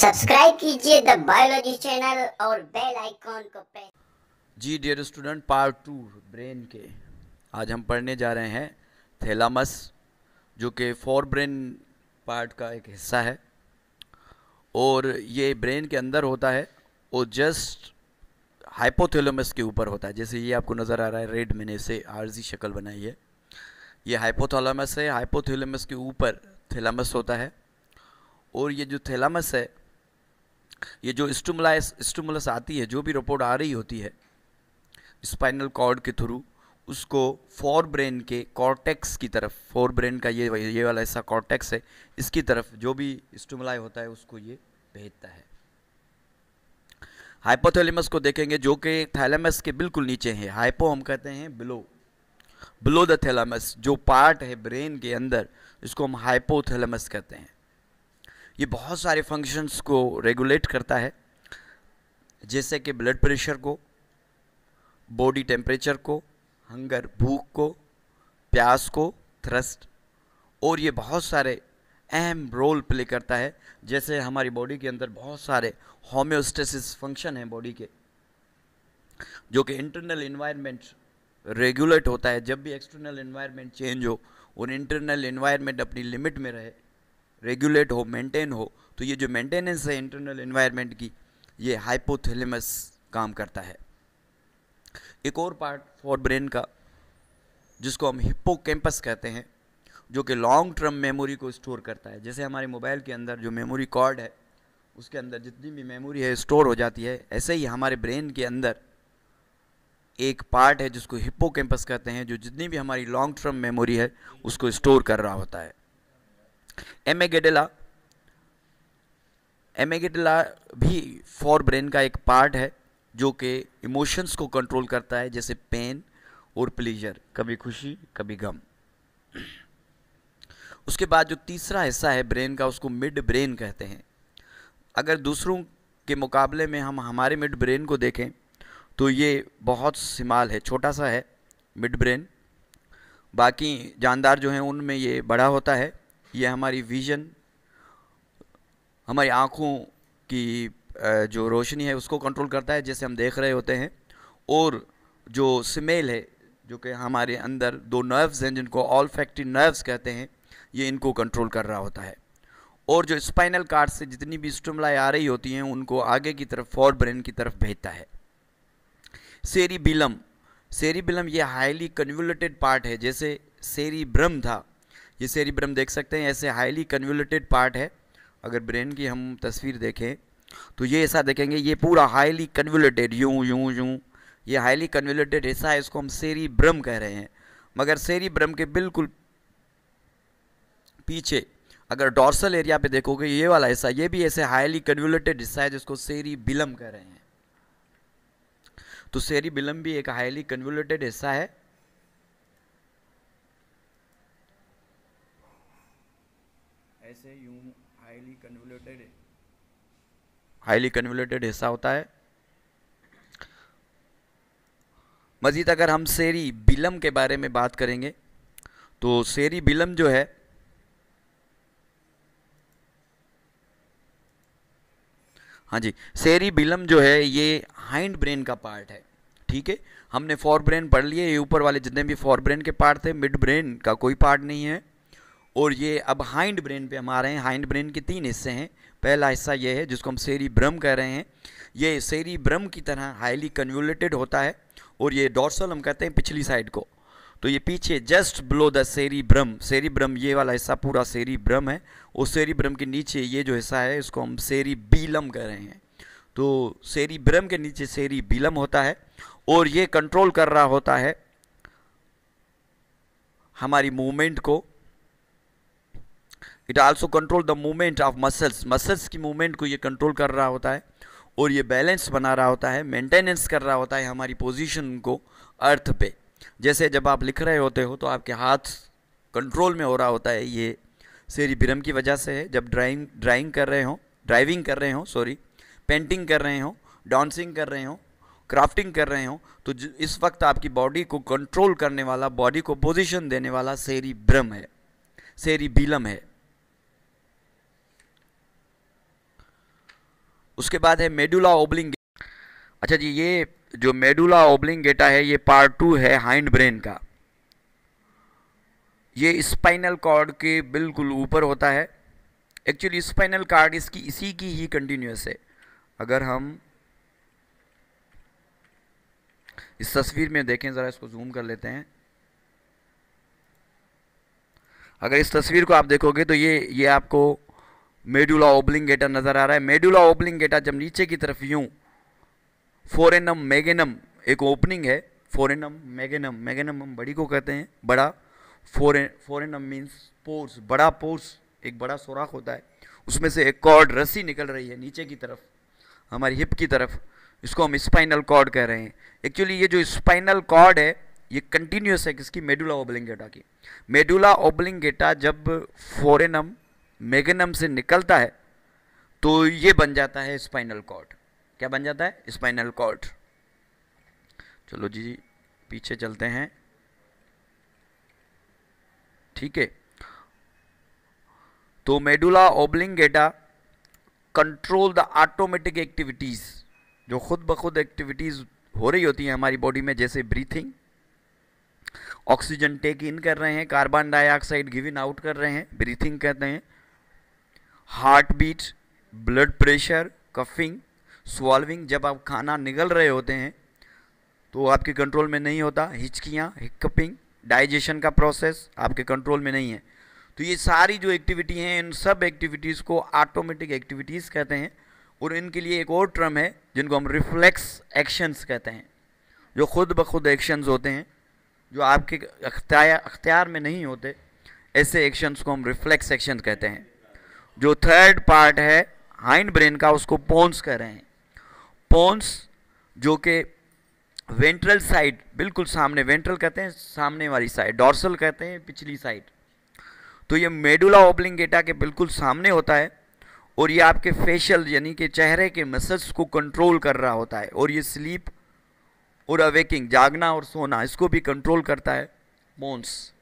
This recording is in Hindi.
सब्सक्राइब कीजिए द बायोलॉजी चैनल और बेल आइकॉन को प्रेस जी dear student part two brain के आज हम पढ़ने जा रहे हैं थैलामस जो कि फोर ब्रेन पार्ट का एक हिस्सा है और ये ब्रेन के अंदर होता है और जस्ट हाइपोथैलेमस के ऊपर होता है जैसे ये आपको नज़र आ रहा है रेड मैंने इसे आरजी शक्ल बनाई है ये हाइपोथैलेमस है हाइपोथैलेमस के ऊपर थैलामस होता है और ये जो थैलामस है ये जो स्टमुलास स्टमुलस आती है जो भी रिपोर्ट आ रही होती है स्पाइनल कॉर्ड के थ्रू उसको फोर ब्रेन के कॉर्टेक्स की तरफ फोर ब्रेन का ये ये वाला ऐसा कॉर्टेक्स है इसकी तरफ जो भी स्टमुलाई होता है उसको ये भेजता है हाइपोथैलेमस को देखेंगे जो कि थैलेमस के बिल्कुल नीचे है हाइपो हम कहते हैं बिलो बिलो द थैलेमस जो पार्ट है ब्रेन के अंदर इसको हम हाइपोथैलेमस कहते हैं ये बहुत सारे फंक्शंस को रेगुलेट करता है जैसे कि ब्लड प्रेशर को बॉडी टेम्परेचर को हंगर भूख को प्यास को थ्रस्ट और ये बहुत सारे अहम रोल प्ले करता है जैसे हमारी बॉडी के अंदर बहुत सारे होम्योस्टेसिस फंक्शन हैं बॉडी के जो कि इंटरनल इन्वायरमेंट रेगुलेट होता है जब भी एक्सटर्नल इन्वायरमेंट चेंज हो और इंटरनल इन्वायरमेंट अपनी लिमिट में रहे रेगुलेट हो मेंटेन हो तो ये जो मेंटेनेंस है इंटरनल इन्वायरमेंट की ये हाइपोथैलेमस काम करता है एक और पार्ट फॉर ब्रेन का जिसको हम हिप्पो कैंपस कहते हैं जो कि लॉन्ग टर्म मेमोरी को स्टोर करता है जैसे हमारे मोबाइल के अंदर जो मेमोरी कार्ड है उसके अंदर जितनी भी मेमोरी है स्टोर हो जाती है ऐसे ही हमारे ब्रेन के अंदर एक पार्ट है जिसको हिप्पो कैंपस कहते हैं जो जितनी भी हमारी लॉन्ग टर्म मेमोरी है उसको स्टोर कर रहा होता है amygdala amygdala भी फॉर ब्रेन का एक पार्ट है जो कि इमोशंस को कंट्रोल करता है जैसे पेन और प्लीजर कभी खुशी कभी गम उसके बाद जो तीसरा हिस्सा है ब्रेन का उसको मिड ब्रेन कहते हैं अगर दूसरों के मुकाबले में हम हमारे मिड ब्रेन को देखें तो ये बहुत सिमाल है छोटा सा है मिड ब्रेन बाकी जानदार जो हैं उनमें ये बड़ा होता है ये हमारी विज़न हमारी आँखों की जो रोशनी है उसको कंट्रोल करता है जैसे हम देख रहे होते हैं और जो स्मेल है जो कि हमारे अंदर दो नर्व्स हैं जिनको ऑल फैक्ट्री नर्व्स कहते हैं ये इनको कंट्रोल कर रहा होता है और जो स्पाइनल कार्ड से जितनी भी स्टमलाई आ रही होती हैं उनको आगे की तरफ फॉर ब्रेन की तरफ भेजता है सेरी बिलम सेरी बिलम ये हाईली कन्वलटेड पार्ट है जैसे सेरी ब्रम था ये सेरिब्रम देख सकते हैं ऐसे हाईली कन्वलेटेड पार्ट है अगर ब्रेन की हम तस्वीर देखें तो ये ऐसा देखेंगे ये पूरा हाईली कन्वलेटेड यूं यूं यूं ये हाईली कन्वलेटेड हिस्सा है इसको हम सेरिब्रम कह रहे हैं मगर सेरिब्रम के बिल्कुल पीछे अगर डॉर्सल एरिया पे देखोगे ये वाला हिस्सा ये भी ऐसे हाईली कन्वलेटेड हिस्सा है जिसको सेरिबिलम कह रहे हैं तो सेरिबिलम भी एक हाईली कन्वलेटेड हिस्सा है ऐसे यूं हाईली कन्वोल्यूटेड हाईली कन्वोल्यूटेड हिस्सा होता है मज़ीद अगर हम सेरी बिलम के बारे में बात करेंगे तो सेरी बिलम जो है हाँ जी सेरी बिलम जो है ये हाइंड ब्रेन का पार्ट है ठीक है हमने फोर ब्रेन पढ़ लिए ये ऊपर वाले जितने भी फोर ब्रेन के पार्ट थे मिड ब्रेन का कोई पार्ट नहीं है और ये अब हाइंड ब्रेन पे हम आ रहे हैं हाइंड ब्रेन के तीन हिस्से हैं पहला हिस्सा ये है जिसको हम सेरी ब्रम कह रहे हैं ये सेरी ब्रम की तरह हाईली कन्वलेटेड होता है और ये डॉर्सल हम कहते हैं पिछली साइड को तो ये पीछे just below the cerebrum cerebrum ये वाला हिस्सा पूरा सेरी ब्रम है और सेरी ब्रम के नीचे ये जो हिस्सा है इसको हम सेरी बीलम कह रहे हैं तो सेरी ब्रम के नीचे सेरी बीलम होता है और ये कंट्रोल कर रहा होता है हमारी मूवमेंट को it also control the movement of muscles muscles की मूवमेंट को ये कंट्रोल कर रहा होता है और ये बैलेंस बना रहा होता है मेंटेनेंस कर रहा होता है हमारी पोजीशन को अर्थ पे जैसे जब आप लिख रहे होते हो तो आपके हाथ कंट्रोल में हो रहा होता है ये भ्रम की वजह से है जब ड्राइंग ड्राइंग कर रहे हो ड्राइविंग कर रहे हो सॉरी पेंटिंग कर रहे हो डांसिंग कर रहे हो क्राफ्टिंग कर रहे हो तो इस वक्त आपकी बॉडी को कंट्रोल करने वाला बॉडी को पोजीशन देने वाला सेरिब्रम है बिलम है उसके बाद है मेडुला ओबलिंग अच्छा जी ये जो मेडुला गेटा है ये पार्ट टू है हाइंड ब्रेन का ये स्पाइनल कॉर्ड के बिल्कुल ऊपर होता है एक्चुअली स्पाइनल कार्ड इसकी इसी की ही कंटिन्यूस है अगर हम इस तस्वीर में देखें ज़रा इसको जूम कर लेते हैं अगर इस तस्वीर को आप देखोगे तो ये ये आपको मेडुला ओब्लिंगेटा नज़र आ रहा है मेडुला ओब्लिंगेटा जब नीचे की तरफ यूं फोरेनम मैगेनम एक ओपनिंग है फोरेनम मैगेनम मैगेनम हम बड़ी को कहते हैं बड़ा फोरे फोरेनम मीन्स पोर्स बड़ा पोर्स एक बड़ा सुराख होता है उसमें से एक कॉर्ड रस्सी निकल रही है नीचे की तरफ हमारी हिप की तरफ इसको हम स्पाइनल कॉर्ड कह रहे हैं एक्चुअली ये जो स्पाइनल कॉर्ड है ये कंटिन्यूस है किसकी मेडुला ओब्लिंगेटा की मेडुला ओब्लिंगेटा जब फोरेनम मेगनम से निकलता है तो ये बन जाता है स्पाइनल कॉर्ड क्या बन जाता है स्पाइनल कॉर्ड चलो जी पीछे चलते हैं ठीक है तो medulla oblongata control the automatic activities जो खुद ब खुद एक्टिविटीज़ हो रही होती हैं हमारी बॉडी में जैसे ब्रीथिंग ऑक्सीजन टेक इन कर रहे हैं carbon dioxide give in out कर रहे हैं ब्रीथिंग कहते हैं heartbeat blood pressure coughing swallowing जब आप खाना निगल रहे होते हैं तो आपके कंट्रोल में नहीं होता हिचकियाँ हिकपिंग डाइजेशन का प्रोसेस आपके कंट्रोल में नहीं है तो ये सारी जो एक्टिविटी हैं इन सब एक्टिविटीज़ को ऑटोमेटिक एक्टिविटीज़ कहते हैं और इनके लिए एक और टर्म है जिनको हम रिफ्लेक्स एक्शंस कहते हैं जो खुद ब खुद एक्शंस होते हैं जो आपके अख्तियार अख्तियार में नहीं होते ऐसे एक्शंस को हम रिफ्लेक्स एक्शन कहते हैं जो थर्ड पार्ट है हाइन ब्रेन का उसको पोन्स कह रहे हैं पोन्स जो कि वेंट्रल साइड बिल्कुल सामने वेंट्रल कहते हैं सामने वाली साइड डॉर्सल कहते हैं पिछली साइड तो ये मेडुला ओब्लिंगेटा के बिल्कुल सामने होता है और ये आपके फेशियल यानी कि चेहरे के मसल्स को कंट्रोल कर रहा होता है और ये स्लीप और अवेकिंग जागना और सोना इसको भी कंट्रोल करता है बोन्स